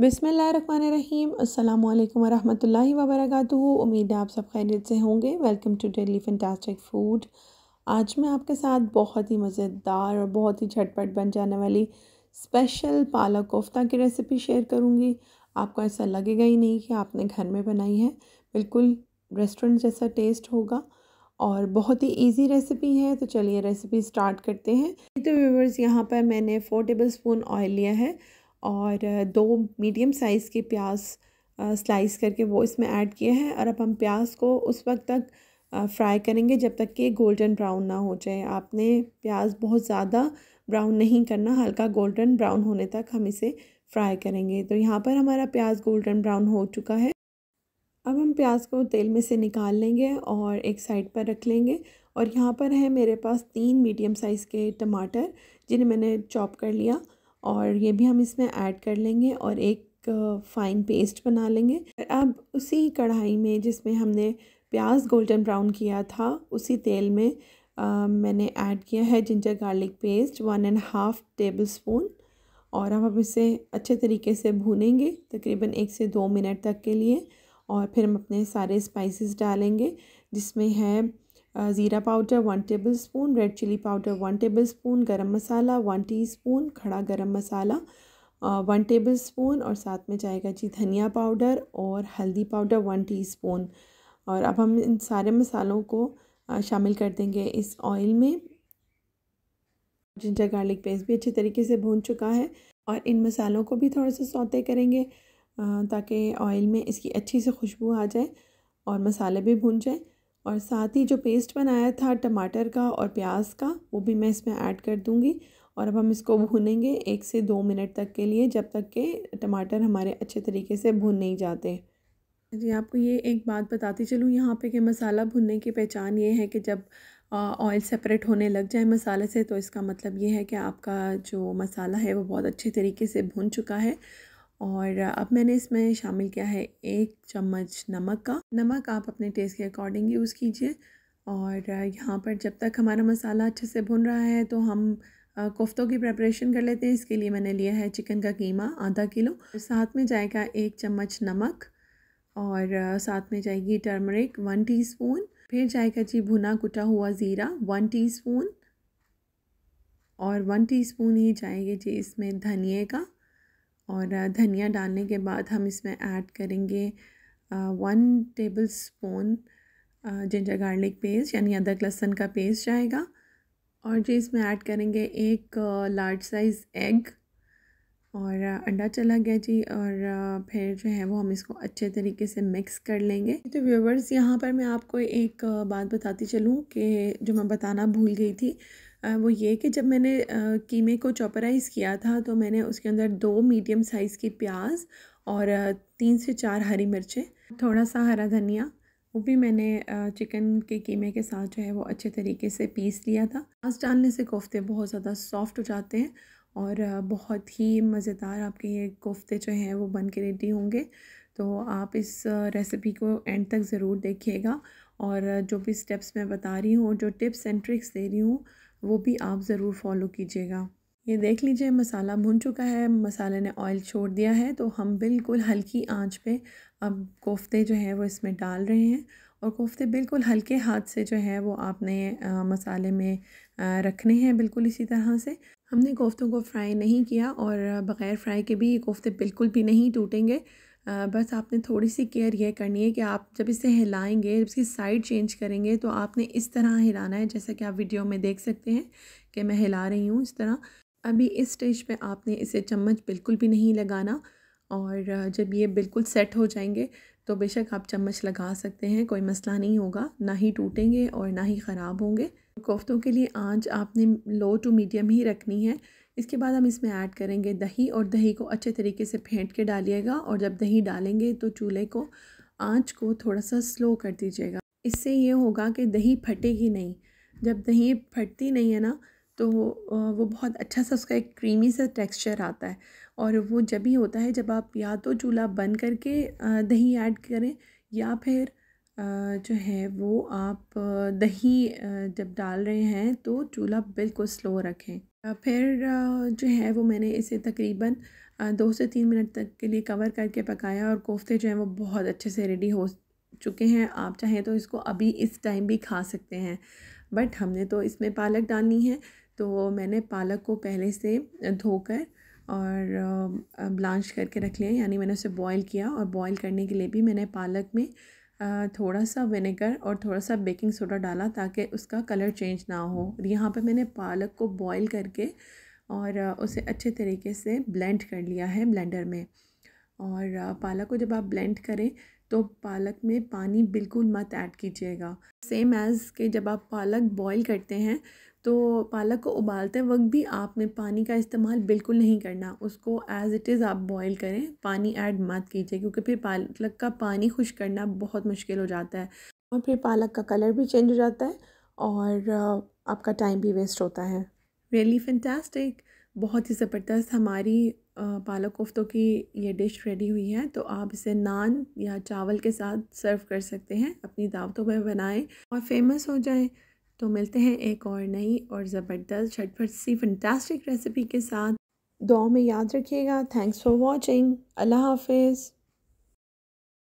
बिसमीम अल्लाम वरहमल वबरक उम्मीद है आप सब खैरियत से होंगे welcome to daily fantastic food आज मैं आपके साथ बहुत ही मज़ेदार और बहुत ही झटपट बन जाने वाली स्पेशल पालक कोफ्ता की रेसिपी शेयर करूँगी आपको ऐसा लगेगा ही नहीं कि आपने घर में बनाई है बिल्कुल रेस्टोरेंट जैसा टेस्ट होगा और बहुत ही इजी रेसिपी है तो चलिए रेसिपी स्टार्ट करते हैं तो व्यूवर्स यहाँ पर मैंने फ़ोर टेबल स्पून ऑयल लिया है और दो मीडियम साइज़ के प्याज स्लाइस करके वो इसमें ऐड किए हैं और अब हम प्याज को उस वक्त तक फ्राई करेंगे जब तक कि गोल्डन ब्राउन ना हो जाए आपने प्याज बहुत ज़्यादा ब्राउन नहीं करना हल्का गोल्डन ब्राउन होने तक हम इसे फ्राई करेंगे तो यहाँ पर हमारा प्याज गोल्डन ब्राउन हो चुका है अब हम प्याज को तेल में से निकाल लेंगे और एक साइड पर रख लेंगे और यहाँ पर है मेरे पास तीन मीडियम साइज़ के टमाटर जिन्हें मैंने चॉप कर लिया और ये भी हम इसमें ऐड कर लेंगे और एक फ़ाइन पेस्ट बना लेंगे अब उसी कढ़ाई में जिसमें हमने प्याज गोल्डन ब्राउन किया था उसी तेल में आ, मैंने ऐड किया है ginger garlic paste one and half tablespoon और अब हम इसे अच्छे तरीके से भूनेंगे तकरीबन एक से दो मिनट तक के लिए और फिर हम अपने सारे स्पाइसेस डालेंगे जिसमें है ज़ीरा powder one tablespoon red chilli powder one tablespoon गर्म मसाला वन टीस्पून खड़ा गर्म मसाला वन टेबल स्पून और साथ में जाएगा जी धनिया पाउडर और हल्दी पाउडर वन टीस्पून और अब हम इन सारे मसालों को uh, शामिल कर देंगे इस ऑयल में जिंजर गार्लिक पेस्ट भी अच्छे तरीके से भून चुका है और इन मसालों को भी थोड़ा सा सौते करेंगे uh, ताकि ऑयल में इसकी अच्छी से खुशबू आ जाए और मसाले भी भून जाएँ और साथ ही जो पेस्ट बनाया था टमाटर का और प्याज का वो भी मैं इसमें ऐड कर दूँगी और अब हम इसको भूनेंगे एक से दो मिनट तक के लिए जब तक के टमाटर हमारे अच्छे तरीके से भुन नहीं जाते जी आपको ये एक बात बताती चलूँ यहाँ पे कि मसाला भुनने की पहचान ये है कि जब ऑयल सेपरेट होने लग जाए मसाले से तो इसका मतलब ये है कि आपका जो मसाला है वो बहुत अच्छे तरीके से भुन चुका है और अब मैंने इसमें शामिल किया है एक चम्मच नमक का नमक आप अपने टेस्ट के अकॉर्डिंग यूज़ कीजिए और यहाँ पर जब तक हमारा मसाला अच्छे से भुन रहा है तो हम कोफ्तों की प्रेपरेशन कर लेते हैं इसके लिए मैंने लिया है चिकन का कीमा आधा किलो साथ में जाएगा एक चम्मच नमक और साथ में जाएगी टर्मरिक वन टीस्पून फिर जाएगा जी भुना कुटा हुआ ज़ीरा वन टीस्पून और वन टीस्पून ही जाएगी जी इसमें धनिए का और धनिया डालने के बाद हम इसमें ऐड करेंगे one tablespoon ginger garlic paste यानी अदरक लहसन का पेस्ट जाएगा और जी इसमें ऐड करेंगे एक लार्ज साइज़ एग और अंडा चला गया जी और फिर जो है वो हम इसको अच्छे तरीके से मिक्स कर लेंगे तो व्यूवर्स यहाँ पर मैं आपको एक बात बताती चलूँ कि जो मैं बताना भूल गई थी वो ये कि जब मैंने कीमे को चॉपराइज़ किया था तो मैंने उसके अंदर दो मीडियम साइज़ की प्याज और तीन से चार हरी मिर्चें थोड़ा सा हरा धनिया वो भी मैंने चिकन के कीमे के साथ जो है वो अच्छे तरीके से पीस लिया था प्याज डालने से कोफ्ते बहुत ज़्यादा सॉफ्ट हो जाते हैं और बहुत ही मज़ेदार आपके ये कोफ्ते जो हैं वो बन के रेडी होंगे तो आप इस रेसिपी को एंड तक ज़रूर देखिएगा और जो भी स्टेप्स मैं बता रही हूँ जो टिप्स एंड ट्रिक्स दे रही हूँ वो भी आप ज़रूर फॉलो कीजिएगा ये देख लीजिए मसाला भुन चुका है मसाले ने ऑयल छोड़ दिया है तो हम बिल्कुल हल्की आंच पे अब कोफ्ते जो है वो इसमें डाल रहे हैं और कोफ्ते बिल्कुल हल्के हाथ से जो है वो आपने आ, मसाले में आ, रखने हैं बिल्कुल इसी तरह से हमने कोफ्तों को फ्राई नहीं किया और बग़ैर फ्राई के भी ये कोफ्ते बिल्कुल भी नहीं टूटेंगे बस आपने थोड़ी सी केयर ये करनी है कि आप जब इसे हिलाएंगे जब इसकी साइड चेंज करेंगे तो आपने इस तरह हिलाना है जैसा कि आप वीडियो में देख सकते हैं कि मैं हिला रही हूँ इस तरह अभी इस स्टेज पे आपने इसे चम्मच बिल्कुल भी नहीं लगाना और जब ये बिल्कुल सेट हो जाएंगे तो बेशक आप चम्मच लगा सकते हैं कोई मसला नहीं होगा ना ही टूटेंगे और ना ही ख़राब होंगे कोफ्तों के लिए आँच आपने लो टू मीडियम ही रखनी है इसके बाद हम इसमें ऐड करेंगे दही और दही को अच्छे तरीके से फेंट के डालिएगा और जब दही डालेंगे तो चूल्हे को आँच को थोड़ा सा स्लो कर दीजिएगा इससे ये होगा कि दही फटेगी नहीं जब दही फटती नहीं है ना तो वो बहुत अच्छा सा उसका एक क्रीमी सा टेक्सचर आता है और वो जब ही होता है जब आप या तो चूल्हा बंद करके दही ऐड करें या फिर जो है वो आप दही जब डाल रहे हैं तो चूल्हा बिल्कुल स्लो रखें फिर जो है वो मैंने इसे तकरीबन दो से तीन मिनट तक के लिए कवर करके पकाया और कोफ्ते जो हैं वो बहुत अच्छे से रेडी हो चुके हैं आप चाहें तो इसको अभी इस टाइम भी खा सकते हैं बट हमने तो इसमें पालक डालनी है तो मैंने पालक को पहले से धोकर और ब्लांच करके रख लिया यानी मैंने उसे बॉईल किया और बॉईल करने के लिए भी मैंने पालक में थोड़ा सा विनेगर और थोड़ा सा बेकिंग सोडा डाला ताकि उसका कलर चेंज ना हो यहाँ पे मैंने पालक को बॉईल करके और उसे अच्छे तरीके से ब्लेंड कर लिया है ब्लेंडर में और पालक को जब आप ब्लेंड करें तो पालक में पानी बिल्कुल मत ऐड कीजिएगा सेम एज़ के जब आप पालक बॉईल करते हैं तो पालक को उबालते वक्त भी आपने पानी का इस्तेमाल बिल्कुल नहीं करना उसको एज़ इट इज़ आप बॉईल करें पानी ऐड मत कीजिए क्योंकि फिर पालक का पानी खुश करना बहुत मुश्किल हो जाता है और फिर पालक का कलर भी चेंज हो जाता है और आपका टाइम भी वेस्ट होता है रियली फैंटास्टिक बहुत ही ज़बरदस्त हमारी पालक कोफ्तों की ये डिश रेडी हुई है तो आप इसे नान या चावल के साथ सर्व कर सकते हैं अपनी दावतों में बनाएं और फेमस हो जाएं तो मिलते हैं एक और नई और ज़बरदस्त झटपट सी फंटास्टिक रेसिपी के साथ दुआ में याद रखिएगा थैंक्स फॉर वॉचिंग अल्लाह हाफिज़